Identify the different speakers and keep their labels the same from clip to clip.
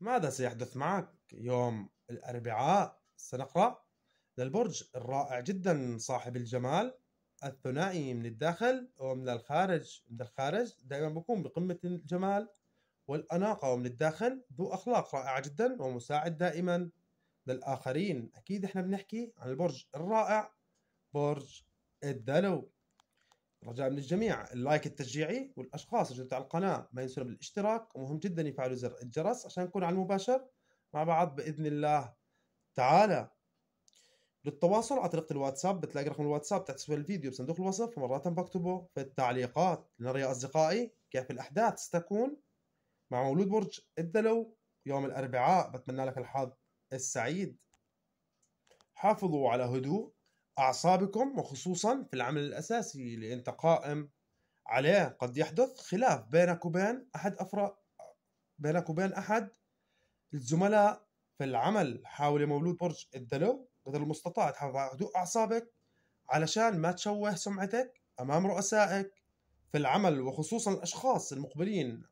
Speaker 1: ماذا سيحدث معك يوم الأربعاء سنقرأ للبرج الرائع جدا صاحب الجمال الثنائي من الداخل ومن الخارج من الخارج دائما بكون بقمة الجمال والأناقة ومن الداخل ذو أخلاق رائعة جدا ومساعد دائما للآخرين أكيد إحنا بنحكي عن البرج الرائع برج الدلو رجاء من الجميع اللايك التشجيعي والاشخاص اللي على القناه ما ينسون بالاشتراك ومهم جدا يفعلوا زر الجرس عشان نكون على المباشر مع بعض باذن الله تعالى للتواصل على طريقه الواتساب بتلاقي رقم الواتساب تحت اسفل الفيديو بصندوق الوصف ومرات بكتبه في التعليقات لنرى يا اصدقائي كيف الاحداث ستكون مع مولود برج الدلو يوم الاربعاء بتمنى لك الحظ السعيد حافظوا على هدوء أعصابكم وخصوصا في العمل الأساسي اللي أنت قائم عليه قد يحدث خلاف بينك وبين أحد أفراد بينك وبين أحد الزملاء في العمل حاول يا مولود برج الدلو قدر المستطاع تحافظ على هدوء أعصابك علشان ما تشوه سمعتك أمام رؤسائك في العمل وخصوصا الأشخاص المقبلين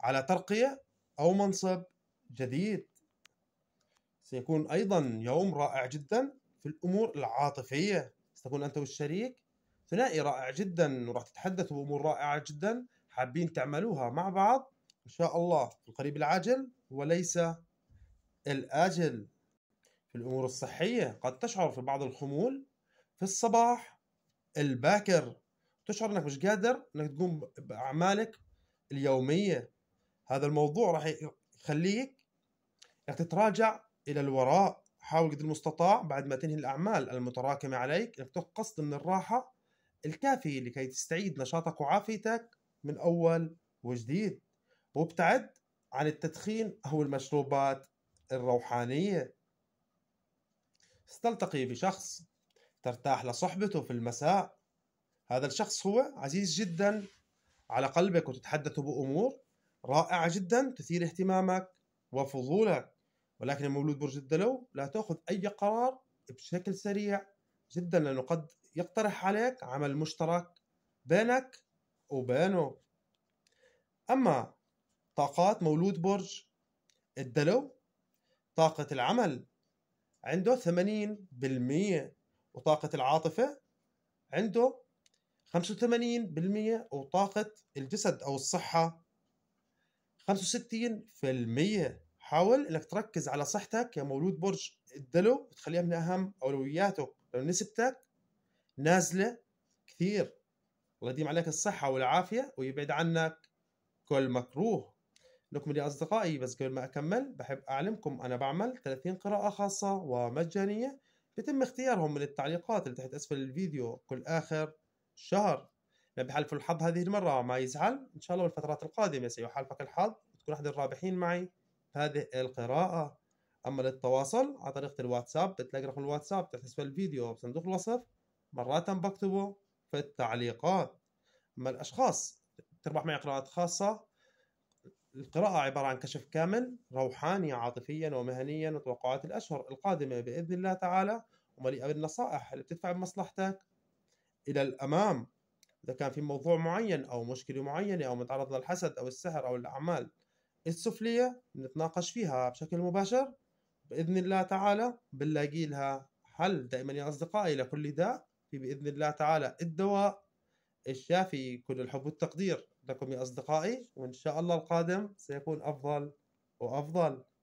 Speaker 1: على ترقية أو منصب جديد سيكون أيضا يوم رائع جدا في الامور العاطفيه ستكون انت والشريك ثنائي رائع جدا وراح تتحدثوا بامور رائعه جدا حابين تعملوها مع بعض ان شاء الله في القريب العاجل وليس الاجل في الامور الصحيه قد تشعر في بعض الخمول في الصباح الباكر تشعر انك مش قادر انك تقوم باعمالك اليوميه هذا الموضوع راح يخليك تتراجع الى الوراء حاول قدر المستطاع بعد ما تنهي الأعمال المتراكمة عليك أنك تأخذ قسط من الراحة الكافية لكي تستعيد نشاطك وعافيتك من أول وجديد وابتعد عن التدخين أو المشروبات الروحانية ستلتقي بشخص ترتاح لصحبته في المساء هذا الشخص هو عزيز جدا على قلبك وتتحدث بأمور رائعة جدا تثير اهتمامك وفضولك ولكن المولود برج الدلو لا تاخذ اي قرار بشكل سريع جدا لانه قد يقترح عليك عمل مشترك بينك وبينه اما طاقات مولود برج الدلو طاقة العمل عنده 80% وطاقة العاطفة عنده 85% وطاقة الجسد أو الصحة 65% حاول انك تركز على صحتك يا مولود برج الدلو وتخليها من اهم اولوياته لو نسبتك نازله كثير الله يديم عليك الصحه والعافيه ويبعد عنك كل مكروه لكم يا اصدقائي بس قبل ما اكمل بحب اعلمكم انا بعمل 30 قراءه خاصه ومجانيه بيتم اختيارهم من التعليقات اللي تحت اسفل الفيديو كل اخر شهر لما بحلف الحظ هذه المره ما يزعل ان شاء الله بالفترات القادمه سيحالفك الحظ وتكون احد الرابحين معي هذه القراءة أما للتواصل عن طريق الواتساب بتلاقي رقم الواتساب تحت أسفل الفيديو بصندوق الوصف مرات بكتبه في التعليقات أما الأشخاص تربح معي قراءات خاصة القراءة عبارة عن كشف كامل روحاني عاطفيا ومهنيا وتوقعات الأشهر القادمة بإذن الله تعالى ومليئة بالنصائح اللي بتدفع بمصلحتك إلى الأمام إذا كان في موضوع معين أو مشكلة معينة أو متعرض للحسد أو السحر أو الأعمال السفلية نتناقش فيها بشكل مباشر بإذن الله تعالى بنلاقي لها حل دائما يا أصدقائي لكل داء في بإذن الله تعالى الدواء الشافي كل الحب والتقدير لكم يا أصدقائي وإن شاء الله القادم سيكون أفضل وأفضل